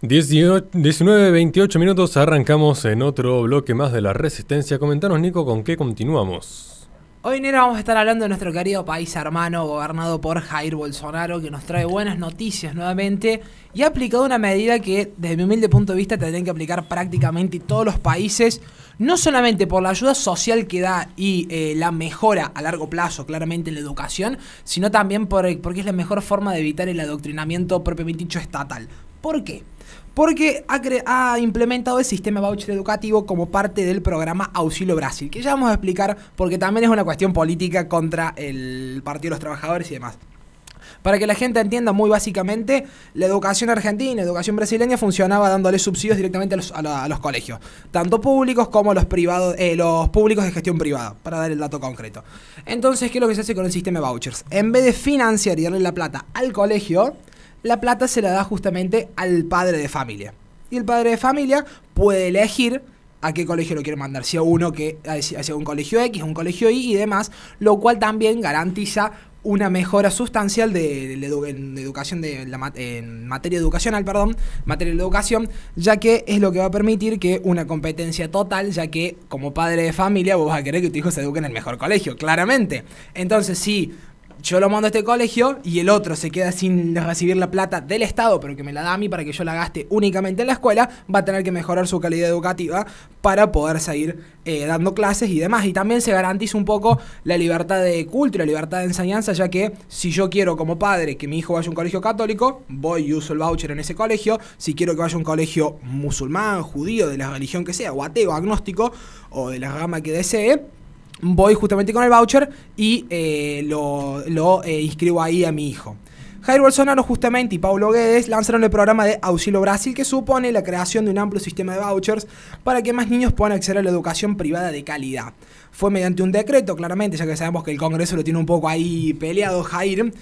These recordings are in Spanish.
19, 28 minutos, arrancamos en otro bloque más de la resistencia. Comentanos, Nico, con qué continuamos. Hoy, Nera, vamos a estar hablando de nuestro querido país hermano, gobernado por Jair Bolsonaro, que nos trae buenas noticias nuevamente y ha aplicado una medida que, desde mi humilde punto de vista, tendrían que aplicar prácticamente todos los países, no solamente por la ayuda social que da y eh, la mejora a largo plazo, claramente, en la educación, sino también eh, porque es la mejor forma de evitar el adoctrinamiento propiamente dicho estatal. ¿Por qué? Porque ha, implementado el sistema voucher educativo como parte del programa Auxilio Brasil, que ya vamos a explicar porque también es una cuestión política contra el Partido de los Trabajadores y demás. Para que la gente entienda muy básicamente, la educación argentina, la educación brasileña funcionaba dándole subsidios directamente a los, colegios, tanto públicos como los privados, eh, los públicos de gestión privada, para dar el dato concreto. Entonces, ¿qué es lo que se hace con el sistema vouchers? En vez de financiar y darle la plata al colegio, la plata se la da justamente al padre de familia. Y el padre de familia puede elegir a qué colegio lo quiere mandar, si a uno que hacia un colegio X, un colegio Y y demás, lo cual también garantiza una mejora sustancial de, la educación de la, en materia educacional, perdón, materia de educación, ya que es lo que va a permitir que una competencia total, ya que como padre de familia vos vas a querer que tu hijo se eduque en el mejor colegio, claramente. Entonces, si yo lo mando a este colegio y el otro se queda sin recibir la plata del Estado, pero que me la da a mí para que yo la gaste únicamente en la escuela, va a tener que mejorar su calidad educativa para poder seguir eh, dando clases y demás. Y también se garantiza un poco la libertad de culto y la libertad de enseñanza, ya que si yo quiero como padre que mi hijo vaya a un colegio católico, voy y uso el voucher en ese colegio. Si quiero que vaya a un colegio musulmán, judío, de la religión que sea, o ateo, agnóstico, o de la rama que desee, voy justamente con el voucher y eh, lo, eh, inscribo ahí a mi hijo. Jair Bolsonaro justamente y Paulo Guedes lanzaron el programa de Auxilio Brasil que supone la creación de un amplio sistema de vouchers para que más niños puedan acceder a la educación privada de calidad. Fue mediante un decreto, claramente, ya que sabemos que el Congreso lo tiene un poco ahí peleado Jair,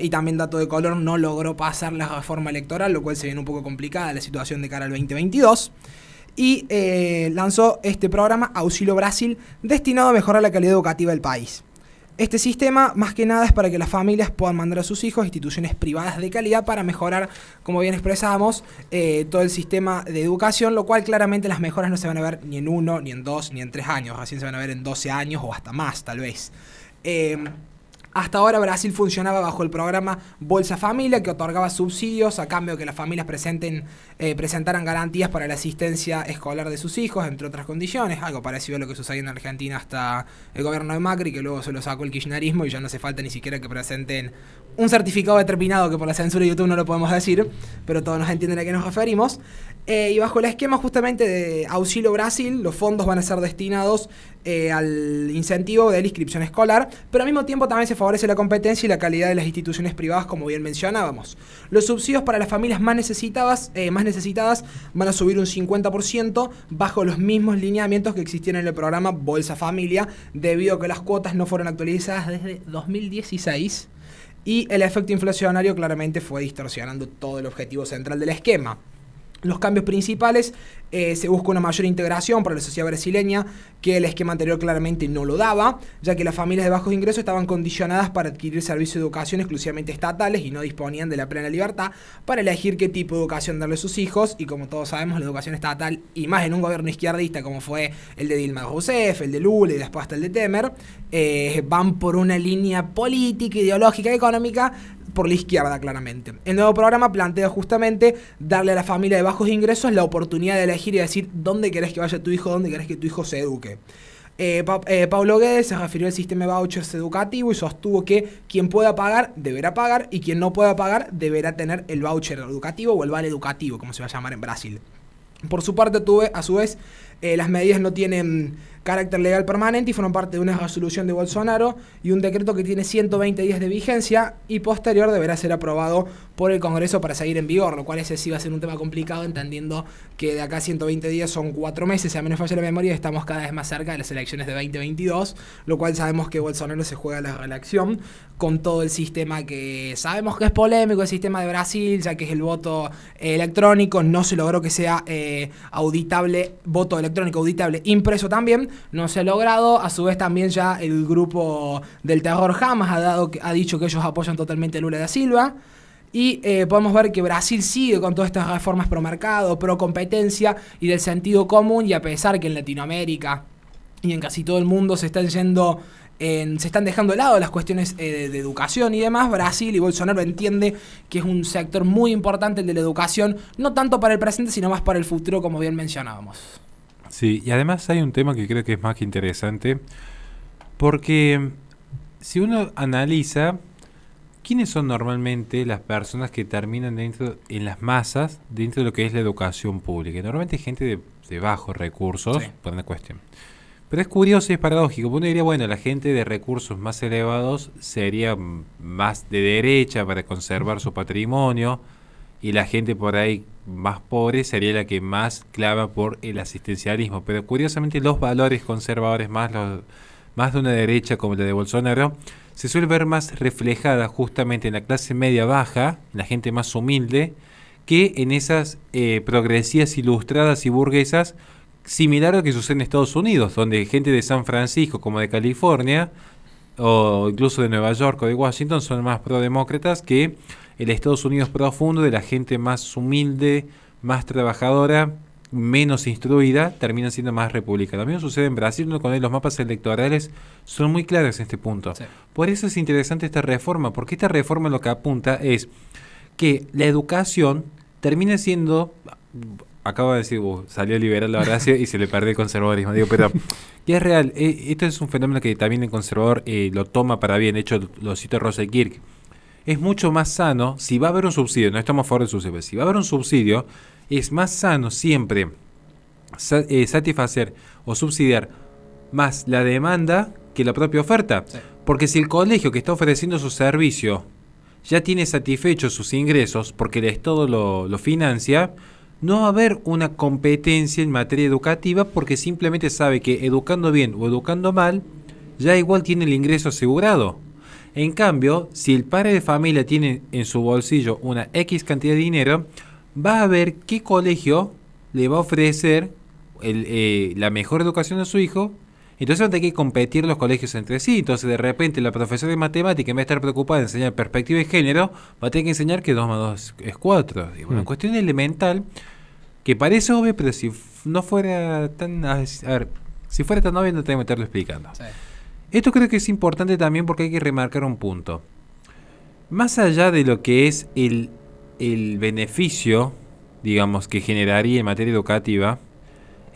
y también dato de color, no logró pasar la reforma electoral, lo cual se viene un poco complicada la situación de cara al 2022 y eh, lanzó este programa Auxilio Brasil destinado a mejorar la calidad educativa del país. Este sistema más que nada es para que las familias puedan mandar a sus hijos a instituciones privadas de calidad para mejorar, como bien expresábamos, eh, todo el sistema de educación, lo cual claramente las mejoras no se van a ver ni en uno, ni en dos, ni en tres años, así se van a ver en 12 años o hasta más tal vez. Eh, hasta ahora Brasil funcionaba bajo el programa Bolsa Familia, que otorgaba subsidios a cambio de que las familias presenten, eh, presentaran garantías para la asistencia escolar de sus hijos, entre otras condiciones. Algo parecido a lo que sucedió en Argentina hasta el gobierno de Macri, que luego se lo sacó el kirchnerismo y ya no hace falta ni siquiera que presenten un certificado determinado, que por la censura de YouTube no lo podemos decir, pero todos nos entienden a qué nos referimos. Eh, y bajo el esquema justamente de Auxilio Brasil, los fondos van a ser destinados eh, al incentivo de la inscripción escolar, pero al mismo tiempo también se Aparece la competencia y la calidad de las instituciones privadas, como bien mencionábamos. Los subsidios para las familias más necesitadas, eh, más necesitadas van a subir un 50% bajo los mismos lineamientos que existían en el programa Bolsa Familia, debido a que las cuotas no fueron actualizadas desde 2016 y el efecto inflacionario claramente fue distorsionando todo el objetivo central del esquema. Los cambios principales, eh, se busca una mayor integración para la sociedad brasileña, que el esquema anterior claramente no lo daba, ya que las familias de bajos ingresos estaban condicionadas para adquirir servicios de educación exclusivamente estatales y no disponían de la plena libertad para elegir qué tipo de educación darle a sus hijos, y como todos sabemos, la educación estatal, y más en un gobierno izquierdista como fue el de Dilma Rousseff, el de Lula y después hasta el de Temer, eh, van por una línea política, ideológica, económica, por la izquierda claramente. El nuevo programa plantea justamente darle a la familia de bajos ingresos la oportunidad de elegir y decir dónde querés que vaya tu hijo, dónde querés que tu hijo se eduque. Eh, eh, Pablo Guedes se refirió al sistema de vouchers educativo y sostuvo que quien pueda pagar deberá pagar y quien no pueda pagar deberá tener el voucher educativo o el vale educativo, como se va a llamar en Brasil. Por su parte, tuve, a su vez, eh, las medidas no tienen carácter legal permanente y fueron parte de una resolución de Bolsonaro y un decreto que tiene 120 días de vigencia y posterior deberá ser aprobado por el Congreso para seguir en vigor, lo cual ese sí va a ser un tema complicado entendiendo que de acá 120 días son cuatro meses, si a menos falla la memoria, estamos cada vez más cerca de las elecciones de 2022, lo cual sabemos que Bolsonaro se juega a la acción con todo el sistema que sabemos que es polémico, el sistema de Brasil, ya que es el voto eh, electrónico, no se logró que sea eh, auditable, voto electrónico auditable impreso también, no se ha logrado. A su vez también ya el grupo del terror jamás ha, dado, ha dicho que ellos apoyan totalmente a Lula da Silva. Y eh, podemos ver que Brasil sigue con todas estas reformas pro mercado, pro competencia y del sentido común. Y a pesar que en Latinoamérica y en casi todo el mundo se están yendo se están dejando de lado las cuestiones eh, de, de, educación y demás. Brasil y Bolsonaro entiende que es un sector muy importante el de la educación, no tanto para el presente, sino más para el futuro, como bien mencionábamos. Sí, y además hay un tema que creo que es más que interesante, porque mm, si uno analiza quiénes son normalmente las personas que terminan dentro en las masas dentro de lo que es la educación pública, normalmente gente de, bajos recursos, por una cuestión. Pero es curioso y es paradójico. Uno diría, bueno, la gente de recursos más elevados sería mm, más de derecha para conservar su patrimonio y la gente por ahí más pobre sería la que más clava por el asistencialismo. Pero curiosamente los valores conservadores más, los, más de una derecha como la de Bolsonaro se suele ver más reflejada justamente en la clase media baja, la gente más humilde, que en esas eh, progresías ilustradas y burguesas, similar a lo que sucede en Estados Unidos, donde gente de San Francisco como de California o incluso de Nueva York o de Washington son más prodemócratas que el Estados Unidos profundo de la gente más humilde, más trabajadora, menos instruida, termina siendo más república. Lo mismo sucede en Brasil, ¿no? con los mapas electorales son muy claros en este punto. Por eso es interesante esta reforma, porque esta reforma lo que apunta es que la educación termina siendo acaba de decir, salió salió liberal la Gracia y se le perdió el conservadurismo. Digo, pero que es real, e, esto es un fenómeno que también el conservador eh, lo toma para bien, de hecho lo cito Rosa Kirk. Es mucho más sano, si va a haber un subsidio, no estamos a favor del subsidio, si va a haber un subsidio, es más sano siempre eh, satisfacer o subsidiar más la demanda que la propia oferta. Porque si el colegio que está ofreciendo su servicio ya tiene satisfechos sus ingresos porque el Estado lo financia, no va a haber una competencia en materia educativa porque simplemente sabe que educando bien o educando mal, ya igual tiene el ingreso asegurado. En cambio, si el padre de familia tiene en su bolsillo una X cantidad de dinero, va a ver qué colegio le va a ofrecer eh, la mejor educación a su hijo entonces van a tener que competir los colegios entre sí. Entonces de repente la profesora de matemática, en vez de estar preocupada de enseñar perspectiva de género, va a tener que enseñar que 2 más 2 es 4. Una mm. cuestión elemental que parece obvio, pero si no fuera tan... A ver, si fuera tan obvio no tengo que estarlo explicando. Esto creo que es importante también porque hay que remarcar un punto. Más allá de lo que es el, el beneficio, digamos, que generaría en materia educativa,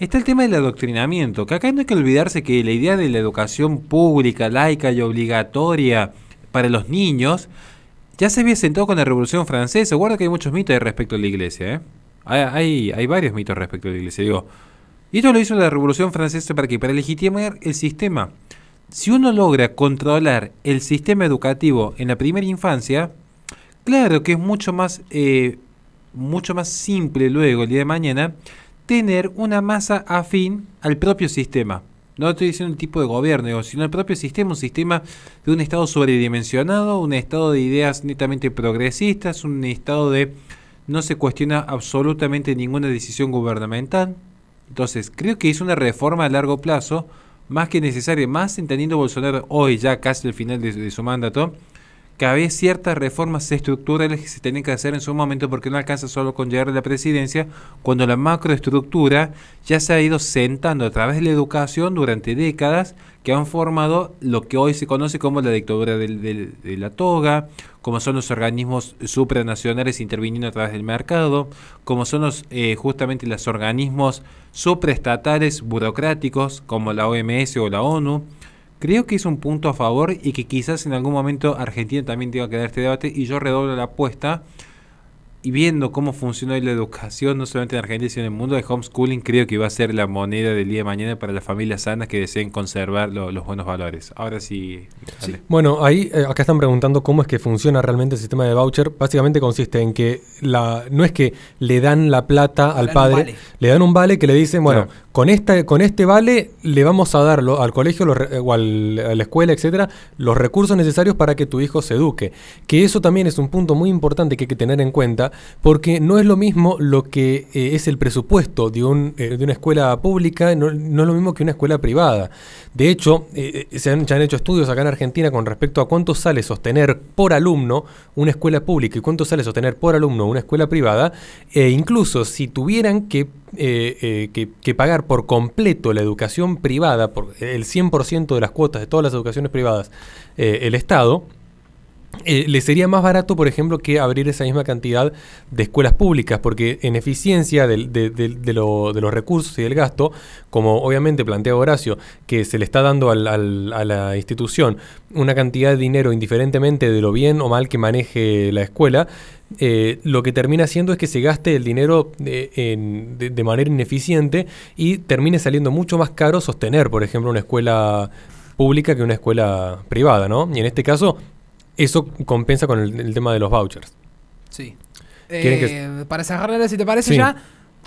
está el tema del adoctrinamiento, que acá no hay que olvidarse que la idea de la educación pública, laica y obligatoria para los niños ya se había sentado con la Revolución Francesa. Guarda que hay muchos mitos respecto a la iglesia, ¿eh? Hay, hay, varios mitos respecto a la iglesia, digo. Y esto lo hizo la Revolución Francesa para que Para legitimar el sistema. Si uno logra controlar el sistema educativo en la primera infancia, claro que es mucho más, eh, mucho más simple luego el día de mañana tener una masa afín al propio sistema. No estoy diciendo un tipo de gobierno, sino el propio sistema, un sistema de un Estado sobredimensionado, un Estado de ideas netamente progresistas, un Estado de no se cuestiona absolutamente ninguna decisión gubernamental. Entonces, creo que es una reforma a largo plazo más que necesaria, más entendiendo Bolsonaro hoy, ya casi al final de, de su mandato, que había ciertas reformas estructurales que se tenían que hacer en su momento porque no alcanza solo con llegar a la presidencia, cuando la macroestructura ya se ha ido sentando a través de la educación durante décadas que han formado lo que hoy se conoce como la dictadura de, la toga, como son los organismos supranacionales interviniendo a través del mercado, como son eh, justamente los organismos supraestatales burocráticos como la OMS o la ONU, Creo que es un punto a favor y que quizás en algún momento Argentina también tenga que dar este debate y yo redoblo la apuesta y viendo cómo funciona la educación, no solamente en Argentina, sino en el mundo, de homeschooling creo que va a ser la moneda del día de mañana para las familias sanas que deseen conservar los buenos valores. Ahora sí. Bueno, ahí eh, acá están preguntando cómo es que funciona realmente el sistema de voucher. Básicamente consiste en que la, no es que le dan la plata al padre, le dan un vale que le dicen, bueno, con, esta, con este vale le vamos a dar al colegio eh, o a la escuela, etcétera, los recursos necesarios para que tu hijo se eduque. Que eso también es un punto muy importante que hay que tener en cuenta porque no es lo mismo lo que eh, es el presupuesto de, eh, una escuela pública, no, es lo mismo que una escuela privada. De hecho, eh, se han, hecho estudios acá en Argentina con respecto a cuánto sale sostener por alumno una escuela pública y cuánto sale sostener por alumno una escuela privada, e incluso si tuvieran que pagar por completo la educación privada, por el 100% de las cuotas de todas las educaciones privadas, el Estado, eh, le sería más barato, por ejemplo, que abrir esa misma cantidad de escuelas públicas, porque en eficiencia de, los recursos y del gasto, como obviamente plantea Horacio, que se le está dando a la institución una cantidad de dinero indiferentemente de lo bien o mal que maneje la escuela, eh, lo que termina haciendo es que se gaste el dinero eh, de, de manera ineficiente y termine saliendo mucho más caro sostener, por ejemplo, una escuela pública que una escuela privada, ¿no? Y en este caso eso compensa con el, tema de los vouchers. Sí. Eh, Para cerrar, si te parece ya,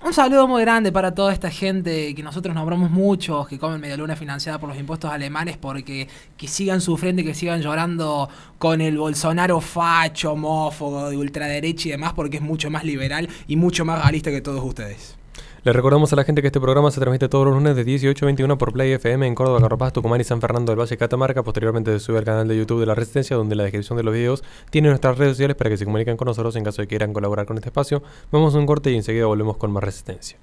un saludo muy grande para toda esta gente que nosotros nombramos muchos, que comen media luna financiada por los impuestos alemanes, porque que sigan sufriendo y que sigan llorando con el Bolsonaro facho, homófobo, de ultraderecha y demás, porque es mucho más liberal y mucho más realista que todos ustedes. Les recordamos a la gente que este programa se transmite todos los lunes de 18 a 21 por Play FM en Córdoba, Carapaz, Tucumán y San Fernando del Valle Catamarca. Posteriormente se sube al canal de YouTube de La Resistencia, donde en la descripción de los videos tiene nuestras redes sociales para que se comuniquen con nosotros en caso de que quieran colaborar con este espacio. Vamos a un corte y enseguida volvemos con más Resistencia.